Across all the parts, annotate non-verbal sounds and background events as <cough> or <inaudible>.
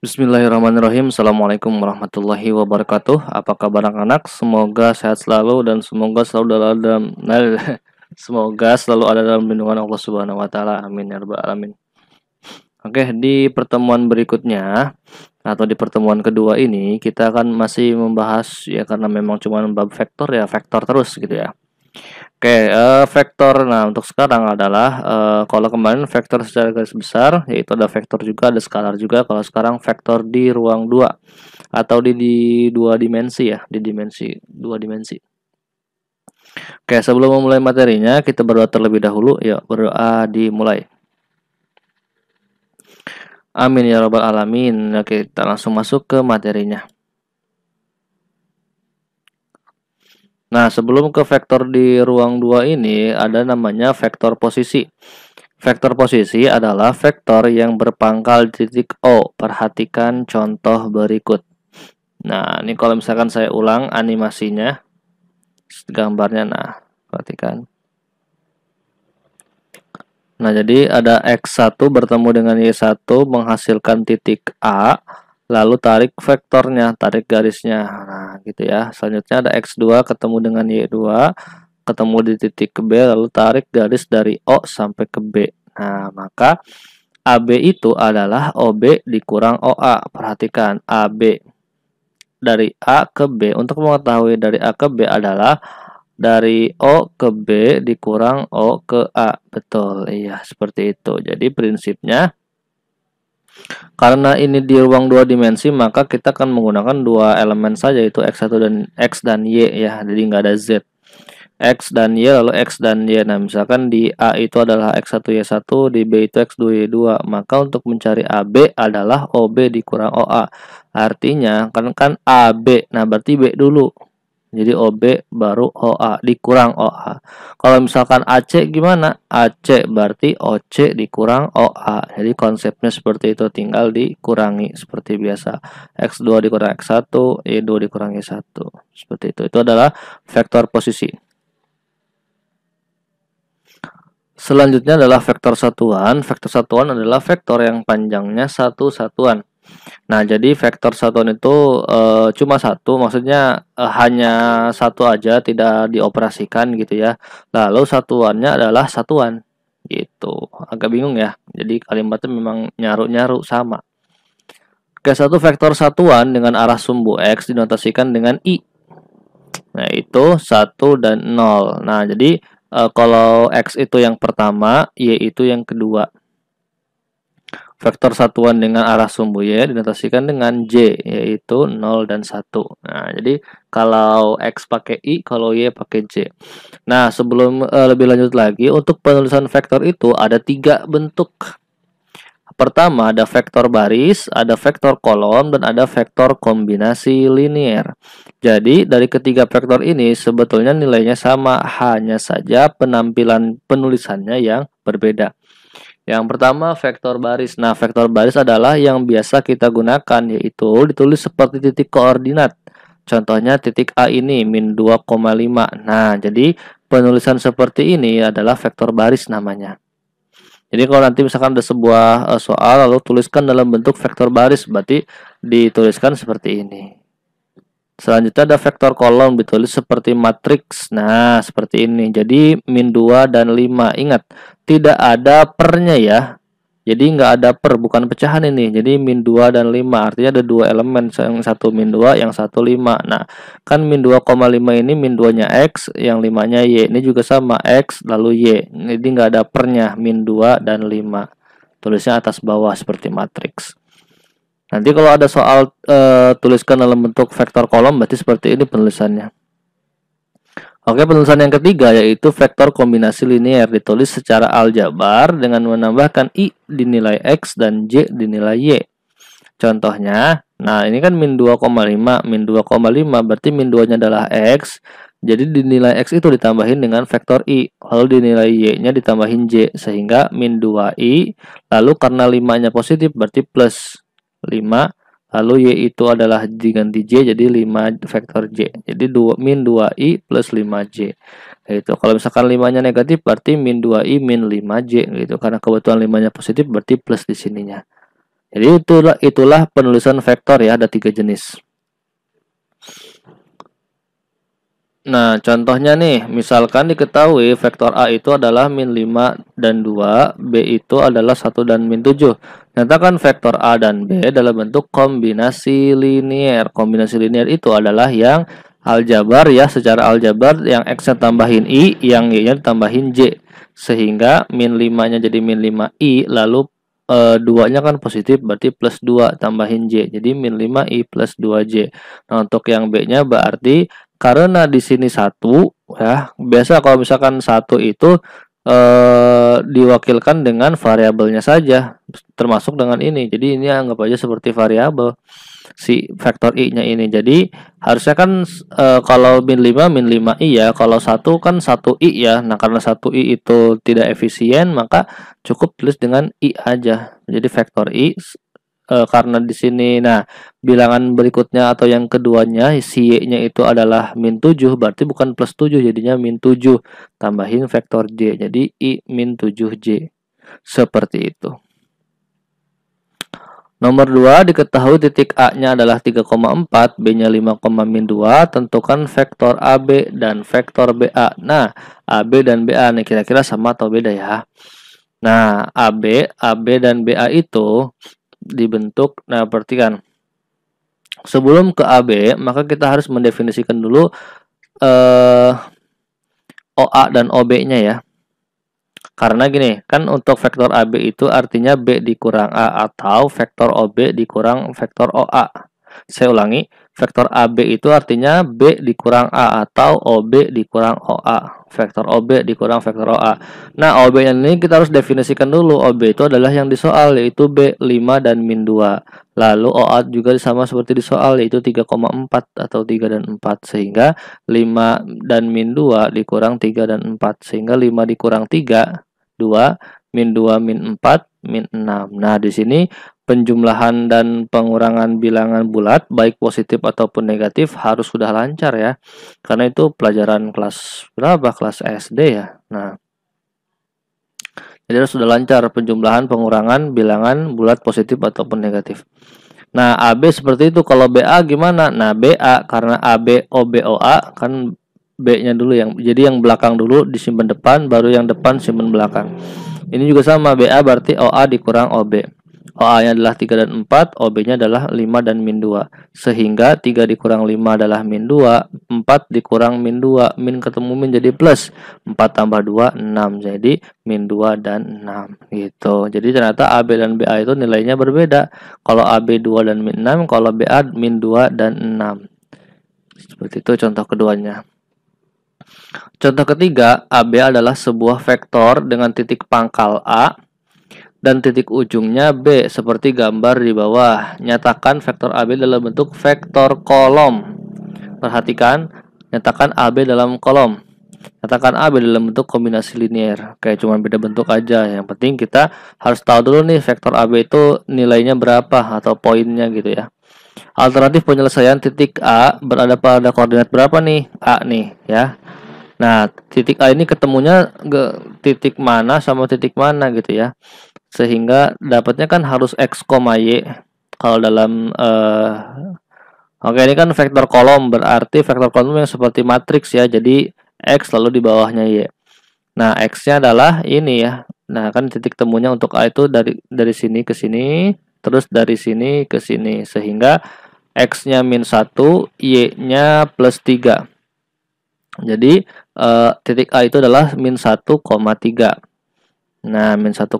Bismillahirrahmanirrahim Assalamualaikum warahmatullahi wabarakatuh Apa kabar anak-anak? Semoga sehat selalu dan semoga selalu dalam <laughs> Semoga selalu ada dalam lindungan Allah Subhanahu wa taala. Amin ya rabbal alamin. Oke, di pertemuan berikutnya atau di pertemuan kedua ini kita akan masih membahas ya karena memang cuma bab vektor ya vektor terus gitu ya. Oke, uh, vektor. Nah, untuk sekarang adalah uh, kalau kemarin vektor secara garis besar, yaitu ada vektor juga, ada skalar juga. Kalau sekarang vektor di ruang dua atau di, di dua dimensi ya, di dimensi dua dimensi. Oke, sebelum memulai materinya, kita berdoa terlebih dahulu. Yuk, ya, berdoa dimulai. Amin ya robbal alamin. Oke, kita langsung masuk ke materinya. Nah, sebelum ke vektor di ruang dua ini ada namanya vektor posisi. Vektor posisi adalah vektor yang berpangkal titik O. Perhatikan contoh berikut. Nah, ini kalau misalkan saya ulang animasinya, gambarnya, nah, perhatikan. Nah, jadi ada X1 bertemu dengan Y1 menghasilkan titik A lalu tarik vektornya, tarik garisnya. Nah, gitu ya. Selanjutnya ada X2 ketemu dengan Y2, ketemu di titik ke B, lalu tarik garis dari O sampai ke B. Nah, maka AB itu adalah OB dikurang OA. Perhatikan, AB dari A ke B. Untuk mengetahui dari A ke B adalah dari O ke B dikurang O ke A. Betul, iya seperti itu. Jadi prinsipnya karena ini di ruang dua dimensi, maka kita akan menggunakan dua elemen saja, yaitu X1 dan X dan Y ya, jadi nggak ada Z. X dan Y, lalu X dan Y. Nah, misalkan di A itu adalah X1, Y1, di B itu X2, Y2. Maka untuk mencari AB adalah OB dikurang OA. Artinya, kan kan AB, nah berarti B dulu. Jadi OB baru OA dikurang OA. Kalau misalkan AC gimana? AC berarti OC dikurang OA. Jadi konsepnya seperti itu tinggal dikurangi seperti biasa. X2 dikurang X1, E 2 dikurangi Y1. Seperti itu. Itu adalah vektor posisi. Selanjutnya adalah vektor satuan. Vektor satuan adalah vektor yang panjangnya satu satuan. Nah, jadi vektor satuan itu e, cuma satu, maksudnya e, hanya satu aja, tidak dioperasikan gitu ya. Lalu satuannya adalah satuan, gitu. Agak bingung ya. Jadi kalimatnya memang nyaru-nyaru sama. Oke, satu vektor satuan dengan arah sumbu x dinotasikan dengan i. Nah, itu satu dan nol Nah, jadi e, kalau x itu yang pertama, y itu yang kedua. Vektor satuan dengan arah sumbu Y dinotasikan dengan J, yaitu 0 dan 1. Nah, jadi kalau X pakai I, kalau Y pakai J. Nah, sebelum uh, lebih lanjut lagi, untuk penulisan vektor itu ada tiga bentuk. Pertama, ada vektor baris, ada vektor kolom, dan ada vektor kombinasi linier. Jadi, dari ketiga vektor ini sebetulnya nilainya sama, hanya saja penampilan penulisannya yang berbeda. Yang pertama vektor baris. Nah, vektor baris adalah yang biasa kita gunakan yaitu ditulis seperti titik koordinat. Contohnya titik A ini min 2,5. Nah, jadi penulisan seperti ini adalah vektor baris namanya. Jadi kalau nanti misalkan ada sebuah eh, soal lalu tuliskan dalam bentuk vektor baris berarti dituliskan seperti ini. Selanjutnya ada vektor kolom ditulis seperti matriks. Nah, seperti ini. Jadi, min 2 dan 5. Ingat, tidak ada pernya ya. Jadi, nggak ada per, bukan pecahan ini. Jadi, min 2 dan 5. Artinya ada dua elemen. Yang satu min 2, yang satu 5. Nah, kan min 2,5 ini min 2-nya X, yang 5-nya Y. Ini juga sama, X lalu Y. Jadi, nggak ada pernya, min 2 dan 5. Tulisnya atas bawah seperti matriks. Nanti kalau ada soal e, tuliskan dalam bentuk vektor kolom berarti seperti ini penulisannya. Oke, penulisan yang ketiga yaitu vektor kombinasi linier ditulis secara aljabar dengan menambahkan i dinilai x dan j dinilai y. Contohnya, nah ini kan min 2,5, min 2,5 berarti min 2-nya adalah x. Jadi dinilai x itu ditambahin dengan vektor i, lalu dinilai y-nya ditambahin j sehingga min 2i. Lalu karena 5-nya positif berarti plus 5 lalu Y itu adalah diganti J jadi 5 vektor J jadi 2, min 2I plus 5J itu kalau misalkan 5 nya negatif berarti min 2I min 5J gitu karena kebetulan 5 nya positif berarti plus di sininya jadi itulah, itulah penulisan vektor ya ada tiga jenis Nah, contohnya nih, misalkan diketahui vektor A itu adalah min 5 dan 2, B itu adalah 1 dan min 7. Nyatakan vektor A dan B dalam bentuk kombinasi linier. Kombinasi linier itu adalah yang aljabar ya, secara aljabar yang X-nya tambahin I, yang Y-nya tambahin J. Sehingga min 5-nya jadi min 5I, lalu e, eh, nya kan positif, berarti plus 2 tambahin J. Jadi min 5I plus 2J. Nah, untuk yang B-nya berarti karena di sini satu ya biasa kalau misalkan satu itu eh, diwakilkan dengan variabelnya saja termasuk dengan ini jadi ini anggap aja seperti variabel si vektor i nya ini jadi harusnya kan eh, kalau min 5 min 5 i ya kalau satu kan satu i ya nah karena satu i itu tidak efisien maka cukup tulis dengan i aja jadi vektor i e, karena di sini nah bilangan berikutnya atau yang keduanya si y-nya itu adalah min 7 berarti bukan plus 7 jadinya min 7 tambahin vektor j jadi i min 7j seperti itu Nomor 2 diketahui titik A-nya adalah 3,4, B-nya 5,2, tentukan vektor AB dan vektor BA. Nah, AB dan BA ini kira-kira sama atau beda ya? Nah, AB, AB dan BA itu dibentuk. Nah, perhatikan. Sebelum ke AB, maka kita harus mendefinisikan dulu eh, OA dan OB-nya ya. Karena gini, kan untuk vektor AB itu artinya B dikurang A atau vektor OB dikurang vektor OA. Saya ulangi, Vektor AB itu artinya B dikurang A atau OB dikurang OA. Vektor OB dikurang vektor OA. Nah, OB yang ini kita harus definisikan dulu. OB itu adalah yang di soal yaitu B 5 dan min 2. Lalu OA juga sama seperti di soal yaitu 3,4 atau 3 dan 4 sehingga 5 dan min 2 dikurang 3 dan 4 sehingga 5 dikurang 3 2 min 2 min 4 min 6. Nah, di sini penjumlahan dan pengurangan bilangan bulat baik positif ataupun negatif harus sudah lancar ya karena itu pelajaran kelas berapa kelas SD ya nah jadi sudah lancar penjumlahan pengurangan bilangan bulat positif ataupun negatif nah AB seperti itu kalau BA gimana nah BA karena AB OBOA kan B-nya dulu yang jadi yang belakang dulu disimpan depan baru yang depan simpan belakang ini juga sama BA berarti OA dikurang OB OA-nya oh, adalah 3 dan 4, OB-nya adalah 5 dan min 2. Sehingga 3 dikurang 5 adalah min 2, 4 dikurang min 2, min ketemu min jadi plus. 4 tambah 2, 6. Jadi min 2 dan 6. Gitu. Jadi ternyata AB dan BA itu nilainya berbeda. Kalau AB 2 dan min 6, kalau BA min 2 dan 6. Seperti itu contoh keduanya. Contoh ketiga, AB adalah sebuah vektor dengan titik pangkal A dan titik ujungnya B seperti gambar di bawah. Nyatakan vektor AB dalam bentuk vektor kolom. Perhatikan, nyatakan AB dalam kolom. Nyatakan AB dalam bentuk kombinasi linier. Kayak cuma beda bentuk aja. Yang penting kita harus tahu dulu nih vektor AB itu nilainya berapa atau poinnya gitu ya. Alternatif penyelesaian titik A berada pada koordinat berapa nih? A nih ya. Nah, titik A ini ketemunya ke titik mana sama titik mana gitu ya. Sehingga dapatnya kan harus X, Y. Kalau dalam uh, Oke, ini kan vektor kolom berarti vektor kolom yang seperti matriks ya. Jadi X lalu di bawahnya Y. Nah, X-nya adalah ini ya. Nah, kan titik temunya untuk A itu dari dari sini ke sini, terus dari sini ke sini sehingga X-nya minus 1, Y-nya plus 3. Jadi uh, titik A itu adalah min 1,3. Nah, min 1,3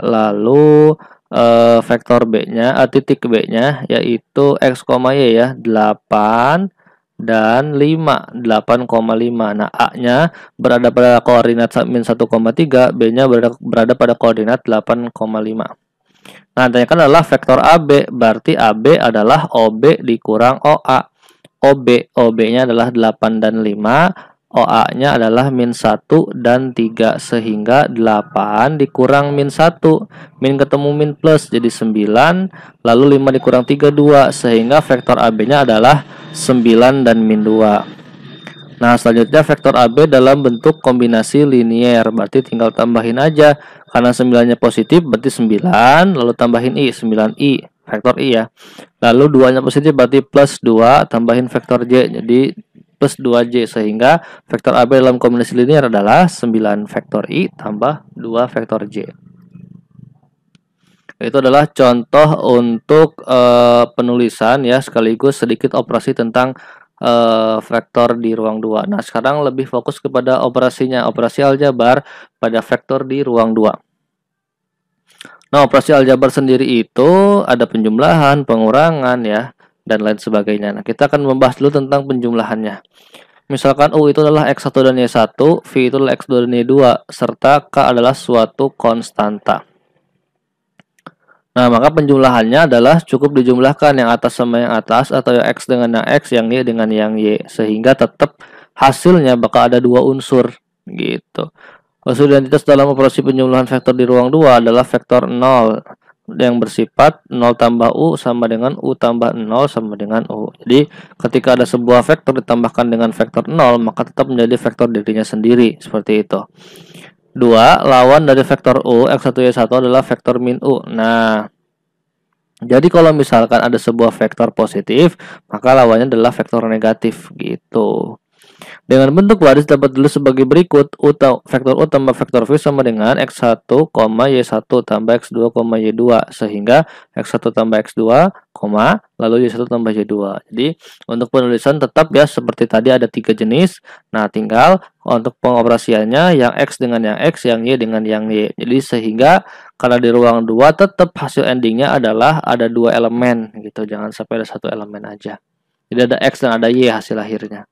lalu uh, vektor B-nya, uh, titik B-nya yaitu X, Y ya, 8 dan 5, 8,5. Nah, A-nya berada pada koordinat min 1,3, B-nya berada, berada pada koordinat 8,5. Nah, tanyakan adalah vektor AB, berarti AB adalah OB dikurang OA. OB. OB-nya adalah 8 dan 5. OA-nya adalah min 1 dan 3. Sehingga 8 dikurang min 1. Min ketemu min plus jadi 9. Lalu 5 dikurang 3, 2. Sehingga vektor AB-nya adalah 9 dan min 2. Nah, selanjutnya vektor AB dalam bentuk kombinasi linier. Berarti tinggal tambahin aja. Karena 9-nya positif, berarti 9. Lalu tambahin I, 9I vektor i ya lalu duanya positif berarti plus 2 tambahin vektor j jadi plus 2j sehingga vektor AB dalam kombinasi linear adalah 9 vektor i tambah 2 vektor j itu adalah contoh untuk uh, penulisan ya sekaligus sedikit operasi tentang uh, vektor di ruang 2. Nah, sekarang lebih fokus kepada operasinya, operasi aljabar pada vektor di ruang 2. Nah, operasi aljabar sendiri itu ada penjumlahan, pengurangan ya, dan lain sebagainya. Nah, kita akan membahas dulu tentang penjumlahannya. Misalkan U itu adalah X1 dan Y1, V itu adalah X2 dan Y2, serta K adalah suatu konstanta. Nah, maka penjumlahannya adalah cukup dijumlahkan yang atas sama yang atas, atau yang X dengan yang X, yang Y dengan yang Y, sehingga tetap hasilnya bakal ada dua unsur, gitu. Usul identitas dalam operasi penjumlahan vektor di ruang 2 adalah vektor 0 yang bersifat 0 tambah U sama dengan U tambah 0 sama dengan U. Jadi ketika ada sebuah vektor ditambahkan dengan vektor 0 maka tetap menjadi vektor dirinya sendiri seperti itu. 2. Lawan dari vektor U X1Y1 adalah vektor min U. Nah, jadi kalau misalkan ada sebuah vektor positif maka lawannya adalah vektor negatif gitu. Dengan bentuk waris dapat ditulis sebagai berikut. utau, vektor U tambah vektor V sama dengan X1, Y1 tambah X2, Y2. Sehingga X1 tambah X2, lalu Y1 tambah Y2. Jadi untuk penulisan tetap ya seperti tadi ada tiga jenis. Nah tinggal untuk pengoperasiannya yang X dengan yang X, yang Y dengan yang Y. Jadi sehingga karena di ruang 2, tetap hasil endingnya adalah ada dua elemen gitu. Jangan sampai ada satu elemen aja. Jadi ada X dan ada Y hasil akhirnya.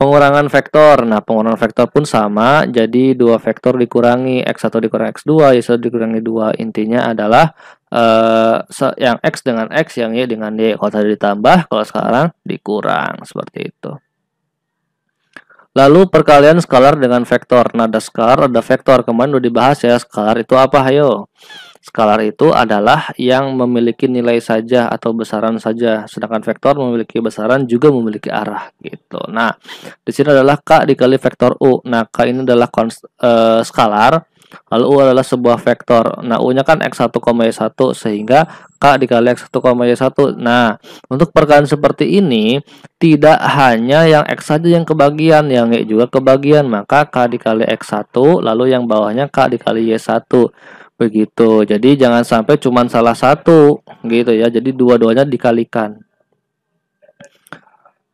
Pengurangan vektor. Nah, pengurangan vektor pun sama. Jadi, dua vektor dikurangi. X1 dikurangi X2, Y1 dikurangi 2. Intinya adalah eh, yang X dengan X, yang Y dengan Y. Kalau tadi ditambah, kalau sekarang dikurang. Seperti itu. Lalu perkalian skalar dengan vektor. Nah, ada skalar, ada vektor. Kemarin udah dibahas ya, skalar itu apa? Ayo. Skalar itu adalah yang memiliki nilai saja atau besaran saja, sedangkan vektor memiliki besaran juga memiliki arah gitu. Nah, di sini adalah k dikali vektor u. Nah, k ini adalah uh, skalar Lalu U adalah sebuah vektor. Nah, U-nya kan X1, Y1 sehingga K dikali X1, Y1. Nah, untuk perkalian seperti ini tidak hanya yang X saja yang kebagian, yang Y juga kebagian. Maka K dikali X1 lalu yang bawahnya K dikali Y1 begitu jadi jangan sampai cuma salah satu gitu ya jadi dua-duanya dikalikan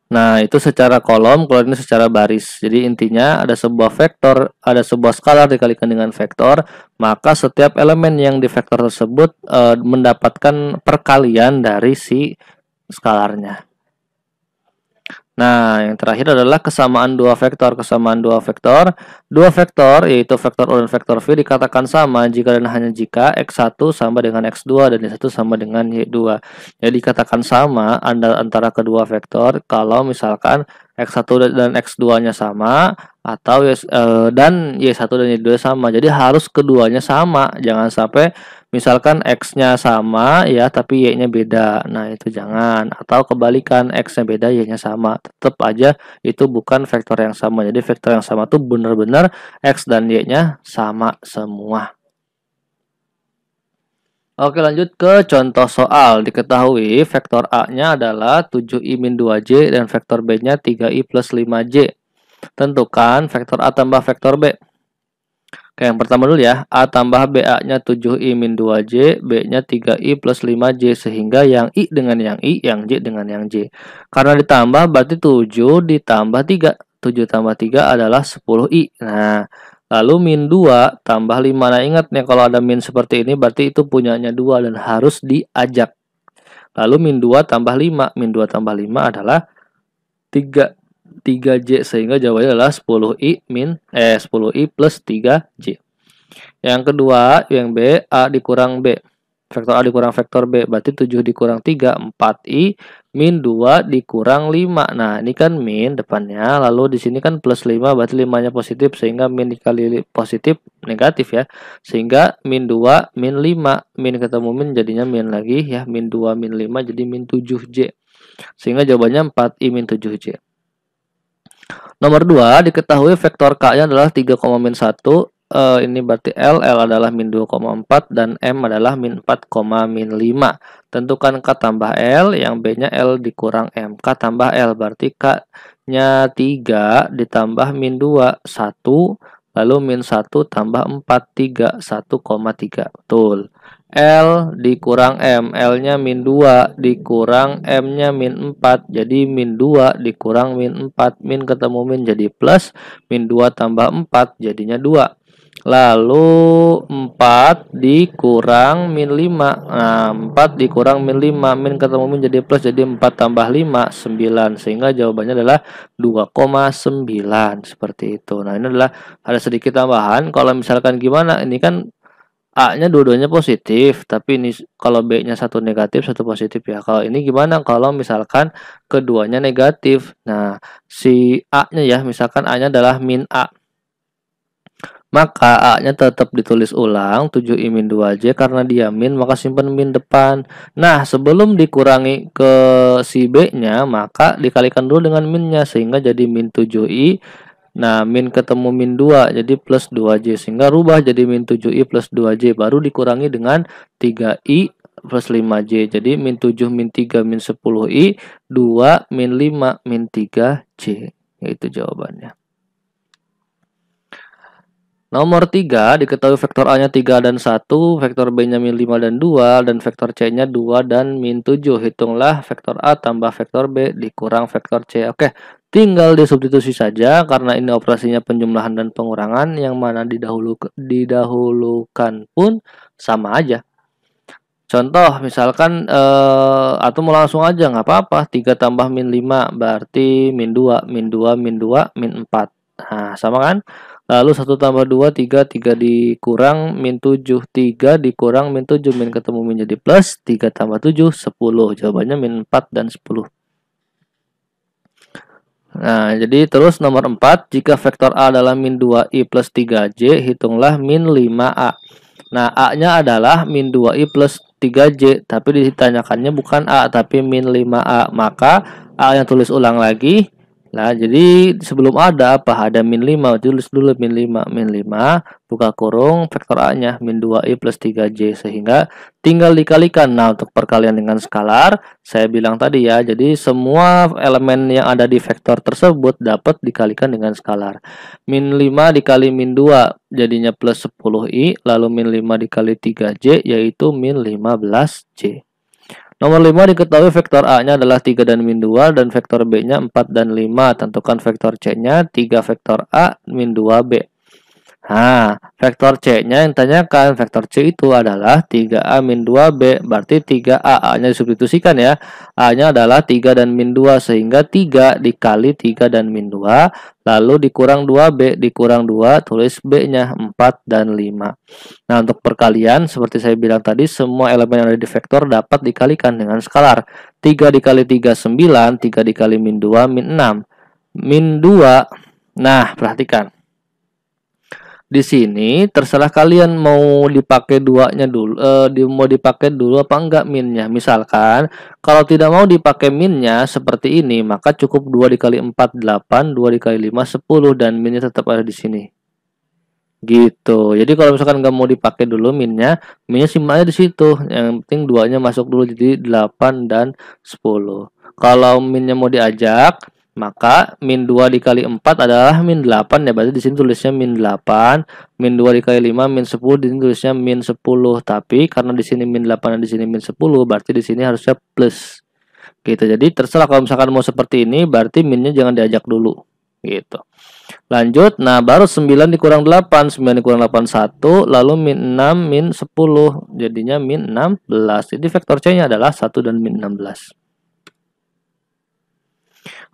Nah, itu secara kolom, kalau ini secara baris. Jadi intinya ada sebuah vektor, ada sebuah skalar dikalikan dengan vektor, maka setiap elemen yang di vektor tersebut e, mendapatkan perkalian dari si skalarnya. Nah, yang terakhir adalah kesamaan dua vektor. Kesamaan dua vektor, dua vektor yaitu vektor U dan vektor V dikatakan sama jika dan hanya jika x1 sama dengan x2 dan y1 sama dengan y2. Jadi dikatakan sama antara kedua vektor kalau misalkan x1 dan x2-nya sama atau eh, dan y1 dan y2 sama. Jadi harus keduanya sama, jangan sampai Misalkan X-nya sama ya tapi Y-nya beda. Nah, itu jangan. Atau kebalikan X-nya beda, Y-nya sama. Tetap aja itu bukan vektor yang sama. Jadi vektor yang sama tuh benar-benar X dan Y-nya sama semua. Oke lanjut ke contoh soal. Diketahui vektor A-nya adalah 7I-2J min dan vektor B-nya 3I plus 5J. Tentukan vektor A tambah vektor B. Oke, yang pertama dulu ya. A tambah B A-nya 7I min 2J, B-nya 3I plus 5J, sehingga yang I dengan yang I, yang J dengan yang J. Karena ditambah, berarti 7 ditambah 3. 7 tambah 3 adalah 10I. Nah, lalu min 2 tambah 5. Nah, ingat nih kalau ada min seperti ini, berarti itu punyanya 2 dan harus diajak. Lalu min 2 tambah 5. Min 2 tambah 5 adalah 3. 3J sehingga jawabannya adalah 10I min eh 10I plus 3J. Yang kedua, yang B, A dikurang B. Vektor A dikurang vektor B, berarti 7 dikurang 3, 4I, min 2 dikurang 5. Nah, ini kan min depannya, lalu di sini kan plus 5, berarti 5-nya positif, sehingga min dikali positif, negatif ya. Sehingga min 2, min 5, min ketemu min jadinya min lagi ya, min 2, min 5, jadi min 7J. Sehingga jawabannya 4I min 7J. Nomor 2, diketahui vektor K-nya adalah 3, 1. Uh, ini berarti L, L adalah min 2,4 dan M adalah min 4,5. Tentukan K tambah L, yang B-nya L dikurang M. K tambah L berarti K-nya 3 ditambah min 2, 1, lalu min 1 tambah 4, 3, 1,3. Betul. L dikurang M L-nya min 2 dikurang M-nya min 4 jadi min 2 dikurang min 4 min ketemu min jadi plus min 2 tambah 4 jadinya 2 lalu 4 dikurang min 5 nah 4 dikurang min 5 min ketemu min jadi plus jadi 4 tambah 5 9 sehingga jawabannya adalah 2,9 seperti itu nah ini adalah ada sedikit tambahan kalau misalkan gimana ini kan A-nya dua-duanya positif, tapi ini kalau B-nya satu negatif, satu positif ya. Kalau ini gimana? Kalau misalkan keduanya negatif. Nah, si A-nya ya, misalkan A-nya adalah min A. Maka A-nya tetap ditulis ulang 7I min 2J karena dia min maka simpan min depan. Nah, sebelum dikurangi ke si B-nya, maka dikalikan dulu dengan -nya sehingga jadi min 7I Nah, min ketemu min 2, jadi plus 2J. Sehingga rubah jadi min 7I plus 2J. Baru dikurangi dengan 3I plus 5J. Jadi, min 7, min 3, min 10I, 2, min 5, min 3J. Itu jawabannya. Nomor 3 diketahui vektor A-nya 3 dan 1, vektor B-nya min 5 dan 2, dan vektor C-nya 2 dan min 7. Hitunglah vektor A tambah vektor B dikurang vektor C. Oke, tinggal disubstitusi saja karena ini operasinya penjumlahan dan pengurangan yang mana didahulu, didahulukan pun sama aja. Contoh misalkan eh, atau mau langsung aja nggak apa-apa 3 tambah min 5 berarti min 2, min 2, min 2, min 4. Nah sama kan? Lalu 1 tambah 2, 3, 3 dikurang, min 7, 3 dikurang, min 7, min ketemu min jadi plus, 3 tambah 7, 10. Jawabannya min 4 dan 10. Nah, jadi terus nomor 4, jika vektor A adalah min 2i plus 3j, hitunglah min 5a. Nah, A-nya adalah min 2i plus 3j, tapi ditanyakannya bukan A, tapi min 5a. Maka, A yang tulis ulang lagi, Nah, jadi sebelum ada apa ada min 5, tulis dulu min 5, min 5, buka kurung, vektor A-nya min 2i plus 3j, sehingga tinggal dikalikan. Nah, untuk perkalian dengan skalar, saya bilang tadi ya, jadi semua elemen yang ada di vektor tersebut dapat dikalikan dengan skalar. Min 5 dikali min 2, jadinya plus 10i, lalu min 5 dikali 3j, yaitu min 15j. Nomor 5 diketahui vektor A-nya adalah 3 dan min 2 dan vektor B-nya 4 dan 5. Tentukan vektor C-nya 3 vektor A min 2B. Nah, vektor C-nya yang tanyakan, vektor C itu adalah 3A min 2B, berarti 3A, A-nya disubstitusikan ya. A-nya adalah 3 dan min 2, sehingga 3 dikali 3 dan min 2, lalu dikurang 2B, dikurang 2, tulis B-nya 4 dan 5. Nah, untuk perkalian, seperti saya bilang tadi, semua elemen yang ada di vektor dapat dikalikan dengan skalar. 3 dikali 3, 9, 3 dikali min 2, min 6. Min 2, nah perhatikan di sini terserah kalian mau dipakai duanya dulu eh, mau dipakai dulu apa enggak minnya misalkan kalau tidak mau dipakai minnya seperti ini maka cukup 2 dikali 4 8 2 dikali 5 10 dan minnya tetap ada di sini gitu jadi kalau misalkan nggak mau dipakai dulu minnya minnya simpannya di situ yang penting duanya masuk dulu jadi 8 dan 10 kalau minnya mau diajak maka min 2 dikali 4 adalah min 8 ya berarti di sini tulisnya min 8, min 2 dikali 5 min 10 di sini tulisnya min 10 tapi karena di sini min 8 dan di sini min 10 berarti di sini harusnya plus. Gitu. Jadi terserah kalau misalkan mau seperti ini berarti minnya jangan diajak dulu gitu. Lanjut, nah baru 9 dikurang 8, 9 dikurang 8 1, lalu min 6 min 10, jadinya min 16. Jadi vektor C-nya adalah 1 dan min 16.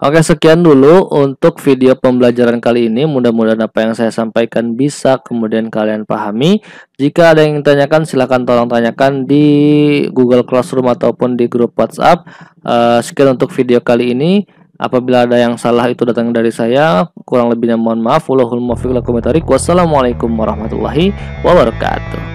Oke, sekian dulu untuk video pembelajaran kali ini. Mudah-mudahan apa yang saya sampaikan bisa kemudian kalian pahami. Jika ada yang ditanyakan, silahkan tolong tanyakan di Google Classroom ataupun di grup WhatsApp. Eh, sekian untuk video kali ini. Apabila ada yang salah itu datang dari saya, kurang lebihnya mohon maaf. Wassalamualaikum warahmatullahi wabarakatuh.